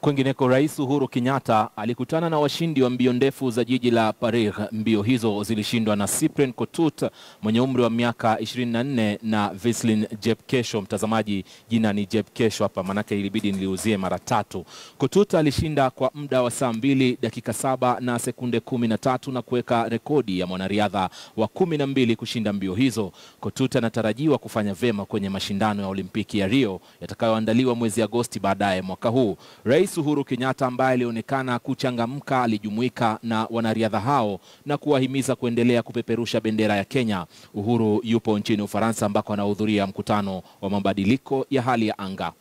Kwingineko, Rais Uhuru Kenyatta alikutana na washindi wa mbio ndefu za jiji la Paris. Mbio hizo zilishindwa na Cyprien Kotut mwenye umri wa miaka 24 na Veslin Jepkesho. Mtazamaji, jina ni Jepkesho hapa, manake ilibidi niliuzie mara tatu. Kotut alishinda kwa muda wa saa mbili dakika saba na sekunde kumi na tatu na kuweka rekodi ya mwanariadha wa kumi na mbili kushinda mbio hizo. Kotut anatarajiwa kufanya vema kwenye mashindano ya Olimpiki ya Rio yatakayoandaliwa mwezi Agosti baadaye mwaka huu. Rais Rais Uhuru Kenyatta ambaye alionekana kuchangamka alijumuika na wanariadha hao na kuwahimiza kuendelea kupeperusha bendera ya Kenya. Uhuru yupo nchini Ufaransa ambako anahudhuria mkutano wa mabadiliko ya hali ya anga.